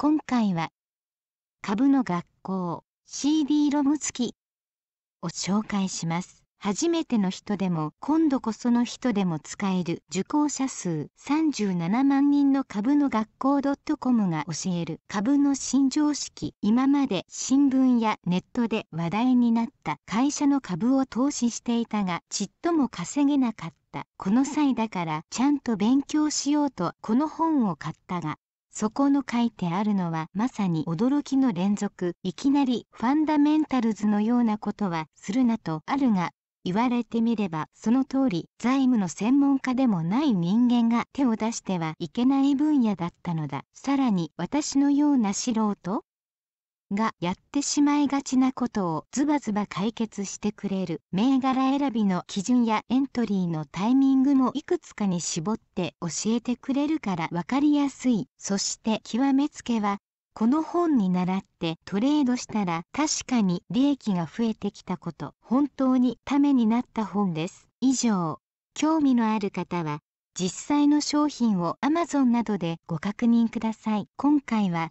今回は株の学校 CD ロム付きを紹介します初めての人でも今度こその人でも使える受講者数37万人の株の学校 .com が教える株の新常識今まで新聞やネットで話題になった会社の株を投資していたがちっとも稼げなかったこの際だからちゃんと勉強しようとこの本を買ったがそこの書いてあるのはまさに驚きの連続いきなりファンダメンタルズのようなことはするなとあるが言われてみればその通り財務の専門家でもない人間が手を出してはいけない分野だったのださらに私のような素人がやってしまいがちなことをズバズバ解決してくれる銘柄選びの基準やエントリーのタイミングもいくつかに絞って教えてくれるから分かりやすいそして極めつけはこの本に倣ってトレードしたら確かに利益が増えてきたこと本当にためになった本です以上興味のある方は実際の商品を Amazon などでご確認ください今回は